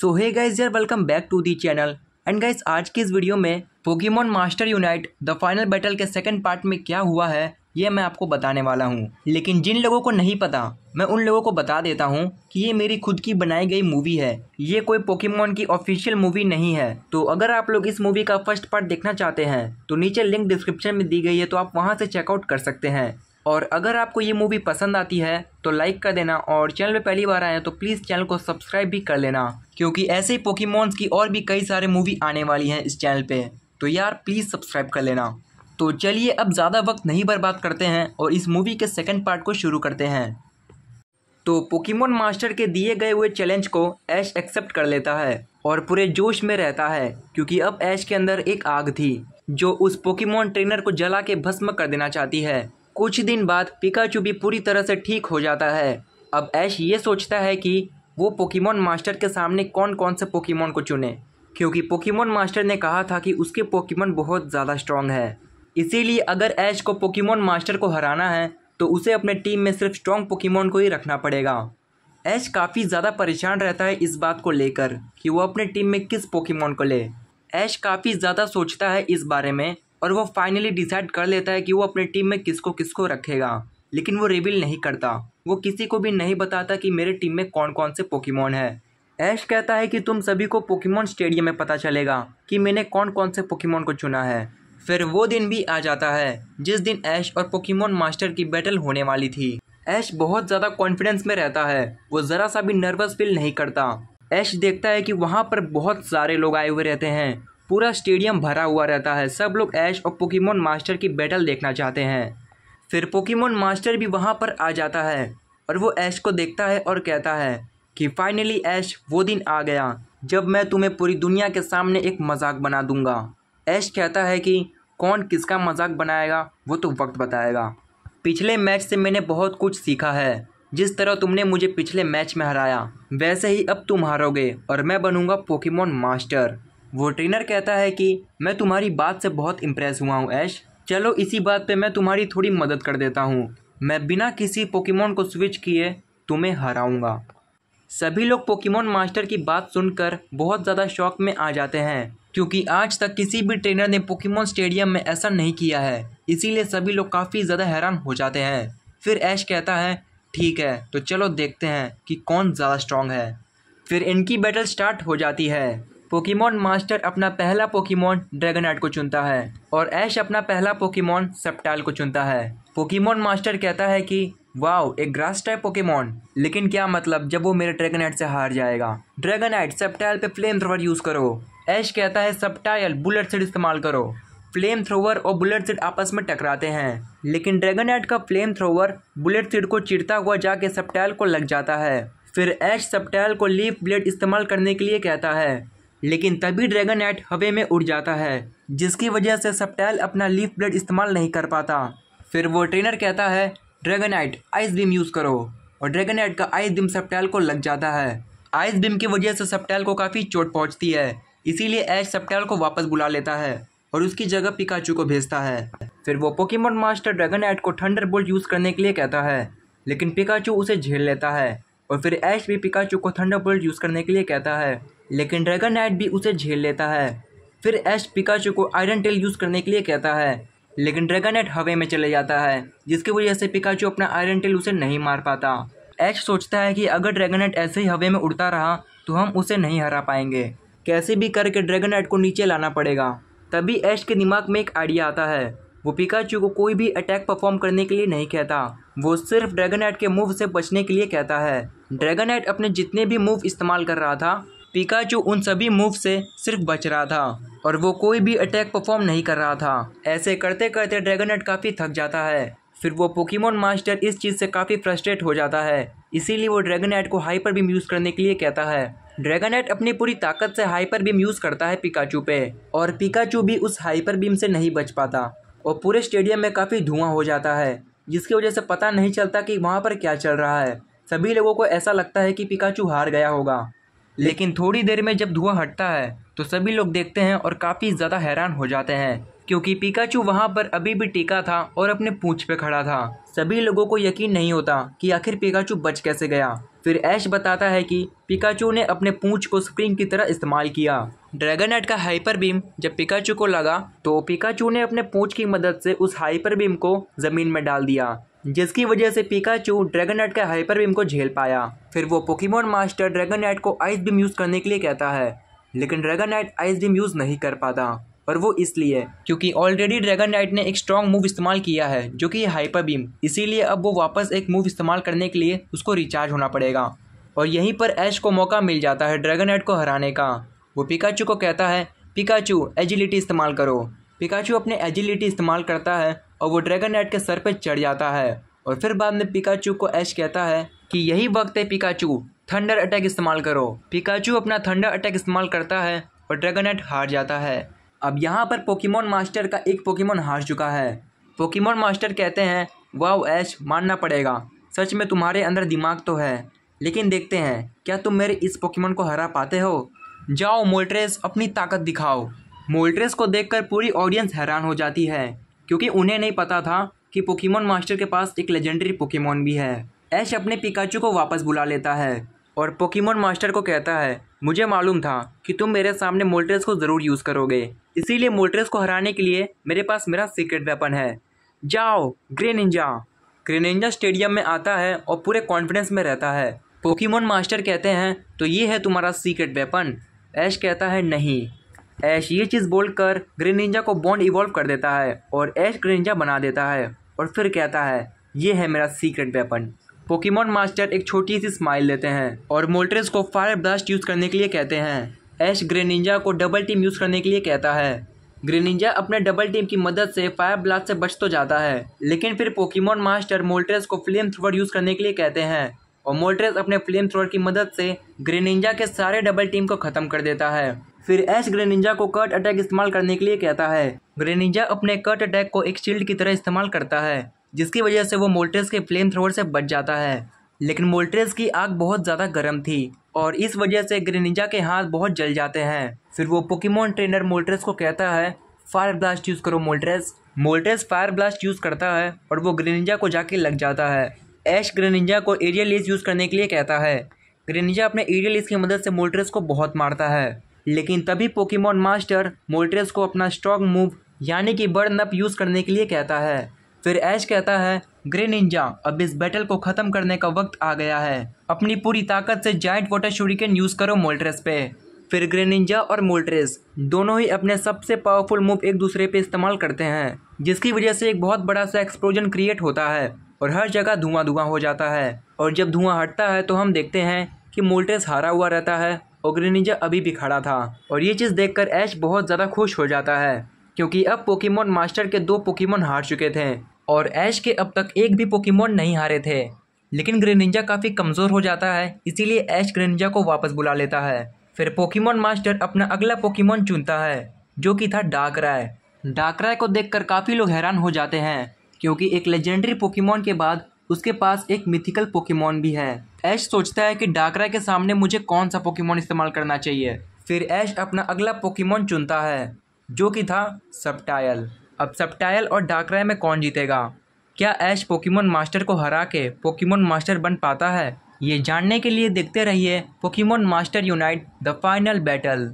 सो hey guys यार welcome back to the channel and guys आज की इस वीडियो में Pokémon master unite the final battle के सेकंड पार्ट में क्या हुआ है ये मैं आपको बताने वाला हूँ लेकिन जिन लोगों को नहीं पता मैं उन लोगों को बता देता हूँ कि ये मेरी खुद की बनाई गई मूवी है ये कोई पोकीमोन की ऑफिशियल मूवी नहीं है तो अगर आप लोग इस मूवी का फर्स्ट पार्ट देखना चाहते हैं तो नीचे लिंक डिस्क्रिप्शन में दी गई है तो आप वहाँ से चेकआउट कर सकते हैं और अगर आपको ये मूवी पसंद आती है तो लाइक कर देना और चैनल पर पहली बार आए तो प्लीज़ चैनल को सब्सक्राइब भी कर लेना क्योंकि ऐसे ही पोकीमोन्स की और भी कई सारे मूवी आने वाली हैं इस चैनल पे तो यार प्लीज़ सब्सक्राइब कर लेना तो चलिए अब ज़्यादा वक्त नहीं बर्बाद करते हैं और इस मूवी के सेकंड पार्ट को शुरू करते हैं तो पोकीमोन मास्टर के दिए गए हुए चैलेंज को ऐश एक्सेप्ट कर लेता है और पूरे जोश में रहता है क्योंकि अब ऐश के अंदर एक आग थी जो उस पोकीमोन ट्रेनर को जला के भस्म कर देना चाहती है कुछ दिन बाद पिकाचू भी पूरी तरह से ठीक हो जाता है अब ऐश ये सोचता है कि वो पोकीमोन मास्टर के सामने कौन कौन से पोकीमोन को चुने क्योंकि पोकीमोन मास्टर ने कहा था कि उसके पोकीमोन बहुत ज़्यादा स्ट्रॉन्ग है इसीलिए अगर ऐश को पोकीमोन मास्टर को हराना है तो उसे अपने टीम में सिर्फ स्ट्रॉन्ग पोकीमोन को ही रखना पड़ेगा ऐश काफ़ी ज़्यादा परेशान रहता है इस बात को लेकर कि वो अपने टीम में किस पोकीमोन को ले ऐश काफ़ी ज़्यादा सोचता है इस बारे में और वो फाइनली डिसाइड कर लेता है कि वो अपने टीम में किसको किसको रखेगा लेकिन वो रिवील नहीं करता वो किसी को भी नहीं बताता कि मेरे टीम में कौन कौन से पोकीमोन है ऐश कहता है कि तुम सभी को पोकीमोन स्टेडियम में पता चलेगा कि मैंने कौन कौन से पोकीमोन को चुना है फिर वो दिन भी आ जाता है जिस दिन ऐश और पोकीमोन मास्टर की बैटल होने वाली थी ऐश बहुत ज़्यादा कॉन्फिडेंस में रहता है वो ज़रा सा भी नर्वस फील नहीं करता ऐश देखता है कि वहाँ पर बहुत सारे लोग आए हुए रहते हैं पूरा स्टेडियम भरा हुआ रहता है सब लोग ऐश और पोकीमोन मास्टर की बैटल देखना चाहते हैं फिर पोकीमोन मास्टर भी वहाँ पर आ जाता है और वो ऐश को देखता है और कहता है कि फाइनली ऐश वो दिन आ गया जब मैं तुम्हें पूरी दुनिया के सामने एक मजाक बना दूंगा ऐश कहता है कि कौन किसका मजाक बनाएगा वो तो वक्त बताएगा पिछले मैच से मैंने बहुत कुछ सीखा है जिस तरह तुमने मुझे पिछले मैच में हराया वैसे ही अब तुम हारोगे और मैं बनूंगा पोकेमोन मास्टर वो ट्रेनर कहता है कि मैं तुम्हारी बात से बहुत इम्प्रेस हुआ हूँ ऐश चलो इसी बात पे मैं तुम्हारी थोड़ी मदद कर देता हूँ मैं बिना किसी पोकेमोन को स्विच किए तुम्हें हराऊंगा सभी लोग पोकेमोन मास्टर की बात सुनकर बहुत ज़्यादा शौक में आ जाते हैं क्योंकि आज तक किसी भी ट्रेनर ने पोकेमोन स्टेडियम में ऐसा नहीं किया है इसीलिए सभी लोग काफ़ी ज़्यादा हैरान हो जाते हैं फिर ऐश कहता है ठीक है तो चलो देखते हैं कि कौन ज़्यादा स्ट्रॉन्ग है फिर इनकी बैटल स्टार्ट हो जाती है पोकीमोन मास्टर अपना पहला पोकीमोन ड्रैगन को चुनता है और ऐश अपना पहला पोकीमोन सेप्टाइल को चुनता है पोकीमोन मास्टर कहता है कि वाओ एक ग्रास टाइप पोकेमोन लेकिन क्या मतलब जब वो मेरे ड्रैगन से हार जाएगा ड्रैगन सेप्टाइल पे फ्लेम थ्रोवर यूज़ करो ऐश कहता है सेप्टाइल बुलेट सेट इस्तेमाल करो फ्लेम थ्रोवर और बुलेट सेट आपस में टकराते हैं लेकिन ड्रैगन का फ्लेम थ्रोवर बुलेट सेट को चिरता हुआ जाके सेप्टाइल को लग जाता है फिर ऐश सप्टैल को लीफ ब्लेड इस्तेमाल करने के लिए कहता है लेकिन तभी ड्रैगन नाइट हवे में उड़ जाता है जिसकी वजह से सप्टैल अपना लीफ ब्लेड इस्तेमाल नहीं कर पाता फिर वो ट्रेनर कहता है Dragonite ice beam use करो और ड्रैगन नाइट का आइस बीम सप्टैल को लग जाता है आइस बीम की वजह से सप्टैल को काफ़ी चोट पहुँचती है इसीलिए एश सप्टैल को वापस बुला लेता है और उसकी जगह पिकाचू को भेजता है फिर वो पोकीमोन मास्टर ड्रैगन नाइट को थंडर बोल्ट यूज़ करने के लिए कहता है लेकिन पिकाचू उसे झेल लेता है और फिर ऐश भी पिकाचू को थंडरबोल्ट यूज़ करने के लिए कहता है लेकिन ड्रैगन नाइट भी उसे झेल लेता है फिर ऐश पिकाचू को आयरन टेल यूज़ करने के लिए कहता है लेकिन ड्रैगन नाइट हवे में चले जाता है जिसकी वजह से पिकाचू अपना आयरन टेल उसे नहीं मार पाता ऐश सोचता है कि अगर ड्रैगन नाइट ऐसे ही हवे में उड़ता रहा तो हम उसे नहीं हरा पाएंगे कैसे भी करके ड्रैगन नाइट को नीचे लाना पड़ेगा तभी ऐश के दिमाग में एक आइडिया आता है वो पिकाचू को कोई भी अटैक परफॉर्म करने के लिए नहीं कहता वो सिर्फ ड्रैगन एट के मूव से बचने के लिए कहता है ड्रैगन एट अपने जितने भी मूव इस्तेमाल कर रहा था पिकाचू उन सभी मूव से सिर्फ बच रहा था और वो कोई भी अटैक परफॉर्म नहीं कर रहा था ऐसे करते करते ड्रैगन काफ़ी थक जाता है फिर वो पोकीमोन मास्टर इस चीज़ से काफ़ी फ्रस्ट्रेट हो जाता है इसीलिए वो ड्रैगन को हाइपर बीम यूज़ करने के लिए कहता है ड्रैगन एट अपनी पूरी ताकत से हाइपर बीम यूज़ करता है पिकाचू पे और पिकाचू भी उस हाइपर बीम से नहीं बच पाता और पूरे स्टेडियम में काफ़ी धुआं हो जाता है जिसकी वजह से पता नहीं चलता कि वहाँ पर क्या चल रहा है सभी लोगों को ऐसा लगता है कि पिकाचू हार गया होगा लेकिन थोड़ी देर में जब धुआं हटता है तो सभी लोग देखते हैं और काफ़ी ज़्यादा हैरान हो जाते हैं क्योंकि पिकाचू वहाँ पर अभी भी टीका था और अपने पूँछ पे खड़ा था सभी लोगों को यकीन नहीं होता कि आखिर पिकाचू बच कैसे गया फिर ऐश बताता है कि पिकाचू ने अपने पूंछ को स्प्रिंग की तरह इस्तेमाल किया ड्रैगन हेड का हाइपर बीम जब पिकाचू को लगा तो पिकाचू ने अपने पूंछ की मदद से उस हाइपर बीम को ज़मीन में डाल दिया जिसकी वजह से पिकाचू ड्रैगन हेड का हाइपर बीम को झेल पाया फिर वो पोकेमोन मास्टर ड्रैगन नाइट को आइस बीम यूज़ करने के लिए कहता है लेकिन Dragonite ice beam use नहीं कर पाता और वो इसलिए क्योंकि ऑलरेडी ड्रैगन नाइट ने एक स्ट्रॉन्ग मूव इस्तेमाल किया है जो कि हाइपर बीम इसीलिए अब वो वापस एक मूव इस्तेमाल करने के लिए उसको रिचार्ज होना पड़ेगा और यहीं पर ऐश को मौका मिल जाता है ड्रैगन नाइट को हराने का वो पिकाचू को कहता है पिकाचू एजिलिटी इस्तेमाल करो पिकाचू अपने एजिलिटी इस्तेमाल करता है और वो ड्रैगन नेट के सर पर चढ़ जाता है और फिर बाद में पिकाचू को ऐश कहता है कि यही वक्त है पिकाचू थंडर अटैक इस्तेमाल करो पिकाचू अपना थंडर अटैक इस्तेमाल करता है और ड्रैगन नेट हार जाता है अब यहाँ पर पोकीमोन मास्टर का एक पोकीमोन हार चुका है पोकीमोन मास्टर कहते हैं वाह ऐश मानना पड़ेगा सच में तुम्हारे अंदर दिमाग तो है लेकिन देखते हैं क्या तुम मेरे इस पोकीमोन को हरा पाते हो जाओ मोल्ट्रेस अपनी ताकत दिखाओ मोल्ट्रेस को देखकर पूरी ऑडियंस हैरान हो जाती है क्योंकि उन्हें नहीं पता था कि पोकेमोन मास्टर के पास एक लेजेंडरी पोकेमोन भी है ऐश अपने पिकाचू को वापस बुला लेता है और पोकेमोन मास्टर को कहता है मुझे मालूम था कि तुम मेरे सामने मोल्ट्रेस को ज़रूर यूज़ करोगे इसीलिए मोल्ट्रेस को हराने के लिए मेरे पास मेरा सीक्रेट वेपन है जाओ ग्रेनिंजा ग्रेनिंजा स्टेडियम में आता है और पूरे कॉन्फिडेंस में रहता है पोकीमोन मास्टर कहते हैं तो ये है तुम्हारा सीक्रेट वेपन ऐश कहता है नहीं ऐश ये चीज़ बोलकर ग्रीन निंजा को बॉन्ड इवॉल्व कर देता है और ऐश ग्रीन निंजा बना देता है और फिर कहता है ये है मेरा सीक्रेट वेपन पोकेमोन मास्टर एक छोटी सी स्माइल देते हैं और मोल्ट्रेस को फायर ब्लास्ट यूज़ करने के लिए कहते हैं ऐश ग्रेनिंजा को डबल टीम यूज़ करने के लिए कहता है ग्रेनिंजा अपने डबल टीम की मदद से फायर ब्लास्ट से बच तो जाता है लेकिन फिर पोकेमोन मास्टर मोल्ट्रेस को फ्लेम थ्रोवर यूज़ करने के लिए कहते हैं और मोल्ट्रेस अपने फ्लेम थ्रोअर की मदद से ग्रेनिंजा के सारे डबल टीम को खत्म कर देता है फिर एश ग्रेनिंजा को कट अटैक इस्तेमाल करने के लिए कहता है ग्रेनिंजा अपने कट अटैक को एक शील्ड की तरह इस्तेमाल करता है जिसकी वजह से वो मोल्ट्रेस के फ्लेम थ्रोअर से बच जाता है लेकिन मोल्ट्रेस की आग बहुत ज़्यादा गर्म थी और इस वजह से ग्रेनिंजा के हाथ बहुत जल जाते हैं फिर वो पोकीमोन ट्रेनर मोल्ट्रेस को कहता है फायर ब्लास्ट यूज़ करो Moltres Moltres fire blast use करता है और वो ग्रेनिंजा को जाके लग जाता है एश ग्रेनिंजा को एरियल लेस यूज़ करने के लिए कहता है ग्रेनिजा अपने एरियल लेस की मदद से मोल्ट्रेस को बहुत मारता है लेकिन तभी पोकेमोन मास्टर मोल्ट्रेस को अपना स्ट्रॉन्ग मूव यानी कि बर्न अप यूज़ करने के लिए कहता है फिर ऐश कहता है ग्रे निंजा अब इस बैटल को ख़त्म करने का वक्त आ गया है अपनी पूरी ताकत से जाइंट वाटर शूरिकन यूज़ करो मोल्ट्रेस पे फिर ग्रे निंजा और मोल्ट्रेस दोनों ही अपने सबसे पावरफुल मूव एक दूसरे पे इस्तेमाल करते हैं जिसकी वजह से एक बहुत बड़ा सा एक्सप्लोजन क्रिएट होता है और हर जगह धुआं धुआं हो जाता है और जब धुआं हटता है तो हम देखते हैं कि मोल्टेस हारा हुआ रहता है और ग्रेनिजा अभी भी खड़ा था और ये चीज़ देखकर ऐश बहुत ज़्यादा खुश हो जाता है क्योंकि अब पोकीमोन मास्टर के दो पोकीमोन हार चुके थे और ऐश के अब तक एक भी पोकीमोन नहीं हारे थे लेकिन ग्रेनिजा काफ़ी कमज़ोर हो जाता है इसीलिए ऐश ग्रेनिजा को वापस बुला लेता है फिर पोकीमोन मास्टर अपना अगला पोकीमोन चुनता है जो कि था डाकराय डाकराय को देखकर काफ़ी लोग हैरान हो जाते हैं क्योंकि एक लेजेंडरी पोकेमोन के बाद उसके पास एक मिथिकल पोकेमोन भी है ऐश सोचता है कि डाकरा के सामने मुझे कौन सा पोकेमोन इस्तेमाल करना चाहिए फिर ऐश अपना अगला पोकेमोन चुनता है जो कि था सप्टायल अब सप्टायल और डाकरा में कौन जीतेगा क्या ऐश पोकेमोन मास्टर को हरा के पोकेमोन मास्टर बन पाता है ये जानने के लिए देखते रहिए Pokémon master unite the final battle